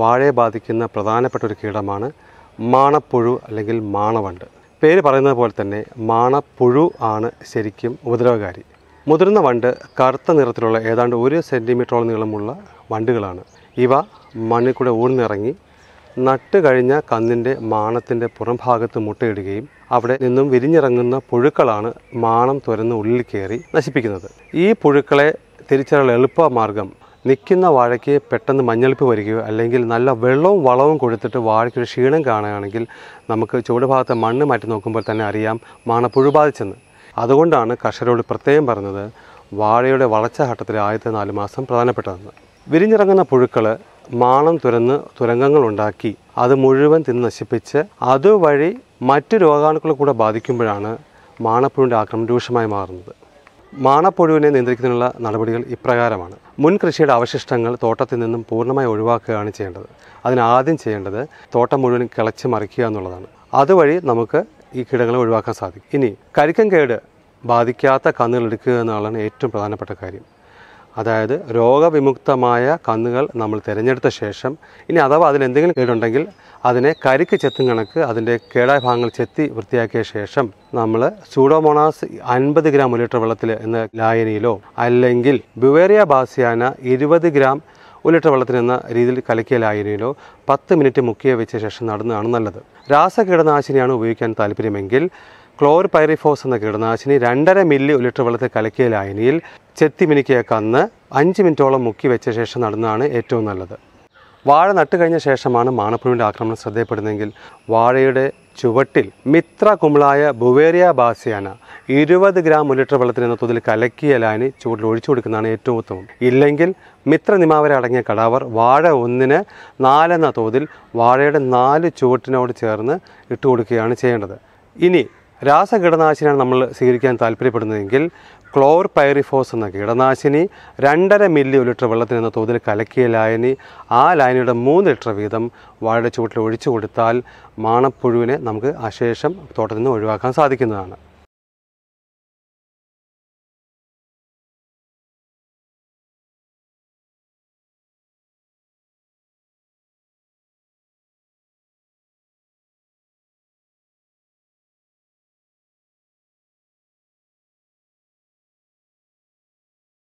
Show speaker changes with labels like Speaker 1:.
Speaker 1: വാഴയെ ബാധിക്കുന്ന പ്രധാനപ്പെട്ട ഒരു കീടമാണ് മാണപ്പുഴു അല്ലെങ്കിൽ മാണവണ്ട് പേര് പറയുന്നത് പോലെ തന്നെ മാണപ്പുഴു ആണ് ശരിക്കും ഉപദ്രവകാരി മുതിർന്ന വണ്ട് കറുത്ത നിറത്തിലുള്ള ഏതാണ്ട് ഒരു സെൻറ്റിമീറ്ററോളം നീളമുള്ള വണ്ടുകളാണ് ഇവ മണ്ണിൽ കൂടെ ഊർന്നിറങ്ങി നട്ട് കഴിഞ്ഞ കന്നിൻ്റെ മാണത്തിൻ്റെ ഭാഗത്ത് മുട്ടയിടുകയും അവിടെ നിന്നും വിരിഞ്ഞിറങ്ങുന്ന പുഴുക്കളാണ് മാണം തുരന്ന് ഉള്ളിൽ കയറി നശിപ്പിക്കുന്നത് ഈ പുഴുക്കളെ തിരിച്ചറിയാനുള്ള എളുപ്പ മാർഗം നിൽക്കുന്ന വാഴയ്ക്ക് പെട്ടെന്ന് മഞ്ഞളിപ്പ് വരികയോ അല്ലെങ്കിൽ നല്ല വെള്ളവും വളവും കൊടുത്തിട്ട് വാഴയ്ക്കൊരു ക്ഷീണം കാണുകയാണെങ്കിൽ നമുക്ക് ഭാഗത്തെ മണ്ണ് മാറ്റി നോക്കുമ്പോൾ തന്നെ അറിയാം മാണപ്പുഴു ബാധിച്ചെന്ന് അതുകൊണ്ടാണ് കർഷകരോട് പ്രത്യേകം പറഞ്ഞത് വാഴയുടെ വളർച്ചാ ഘട്ടത്തിൽ ആദ്യത്തെ നാല് മാസം പ്രധാനപ്പെട്ടതെന്ന് വിരിഞ്ഞിറങ്ങുന്ന പുഴുക്കൾ മാണം തുരന്ന് തുരങ്കങ്ങൾ ഉണ്ടാക്കി അത് മുഴുവൻ തിന്ന് നശിപ്പിച്ച് അതുവഴി മറ്റ് രോഗാണുക്കളെ കൂടെ ബാധിക്കുമ്പോഴാണ് മാണപ്പുഴുവിൻ്റെ ആക്രമണം രൂക്ഷമായി മാറുന്നത് മാണപ്പുഴുവിനെ നിയന്ത്രിക്കുന്നതിനുള്ള നടപടികൾ ഇപ്രകാരമാണ് മുൻ കൃഷിയുടെ അവശിഷ്ടങ്ങൾ തോട്ടത്തിൽ നിന്നും പൂർണ്ണമായി ഒഴിവാക്കുകയാണ് ചെയ്യേണ്ടത് അതിനാദ്യം ചെയ്യേണ്ടത് തോട്ടം മുഴുവൻ കിളച്ച് മറിക്കുക എന്നുള്ളതാണ് അതുവഴി നമുക്ക് ഈ കീടങ്ങളെ ഒഴിവാക്കാൻ സാധിക്കും ഇനി കരിക്കൻ കേട് ബാധിക്കാത്ത കന്നുകൾ എടുക്കുക എന്നുള്ളതാണ് ഏറ്റവും പ്രധാനപ്പെട്ട കാര്യം അതായത് രോഗവിമുക്തമായ കന്നുകൾ നമ്മൾ തിരഞ്ഞെടുത്ത ശേഷം ഇനി അഥവാ അതിലെന്തെങ്കിലും കേടുണ്ടെങ്കിൽ അതിനെ കരിക്ക് ചെത്തും കണക്ക് അതിൻ്റെ കേടായ ഭാഗങ്ങൾ ചെത്തി വൃത്തിയാക്കിയ ശേഷം നമ്മൾ സൂഡോമോണാസ് അൻപത് ഗ്രാം ഒരു ലിറ്റർ വെള്ളത്തിൽ എന്ന ലായനിയിലോ അല്ലെങ്കിൽ ബുവേറിയ ബാസിയാന ഇരുപത് ഗ്രാം ഒരു ലിറ്റർ വെള്ളത്തിൽ എന്ന രീതിയിൽ കലക്കിയ ലായനിയിലോ പത്ത് മിനിറ്റ് മുക്കിയ വെച്ച ശേഷം നടന്നതാണ് നല്ലത് രാസകീടനാശിനിയാണ് ഉപയോഗിക്കാൻ താല്പര്യമെങ്കിൽ ക്ലോർ പൈറിഫോസ് എന്ന കീടനാശിനി രണ്ടര മില്ലി ലിറ്റർ വെള്ളത്തിൽ കലക്കിയ ലായനിയിൽ ചെത്തിമിനിക്കിയ കന്ന് അഞ്ച് മിനിറ്റോളം മുക്കി വെച്ച ശേഷം നടുന്നതാണ് ഏറ്റവും നല്ലത് വാഴ നട്ടു കഴിഞ്ഞ ശേഷമാണ് മാണപ്പുഴുവിൻ്റെ ആക്രമണം ശ്രദ്ധയപ്പെടുന്നതെങ്കിൽ വാഴയുടെ ചുവട്ടിൽ മിത്ര കുമ്പളായ ബുവേറിയ ബാസിയാന ഇരുപത് ഗ്രാം ലിറ്റർ വെള്ളത്തിൽ എന്ന തോതിൽ കലക്കിയ ലായനി ചുവട്ടിൽ ഒഴിച്ചു കൊടുക്കുന്നതാണ് ഏറ്റവും ഉത്തമം ഇല്ലെങ്കിൽ മിത്ര നിമാവര അടങ്ങിയ കടാവർ വാഴ ഒന്നിന് നാലെന്ന തോതിൽ വാഴയുടെ നാല് ചുവട്ടിനോട് ചേർന്ന് ഇട്ട് കൊടുക്കുകയാണ് ചെയ്യേണ്ടത് ഇനി രാസകീടനാശിനിയാണ് നമ്മൾ സ്വീകരിക്കാൻ താല്പര്യപ്പെടുന്നതെങ്കിൽ ക്ലോർ പൈറിഫോസ് എന്ന കീടനാശിനി രണ്ടര മില്ലി ലിറ്റർ വെള്ളത്തിൽ എന്ന തോതിൽ കലക്കിയ ലായനി ആ ലായനിയുടെ മൂന്ന് ലിറ്റർ വീതം വാഴയുടെ ചുവട്ടിൽ ഒഴിച്ചു കൊടുത്താൽ മാണപ്പുഴുവിനെ നമുക്ക് അശേഷം തോട്ടത്തിൽ നിന്ന് ഒഴിവാക്കാൻ സാധിക്കുന്നതാണ്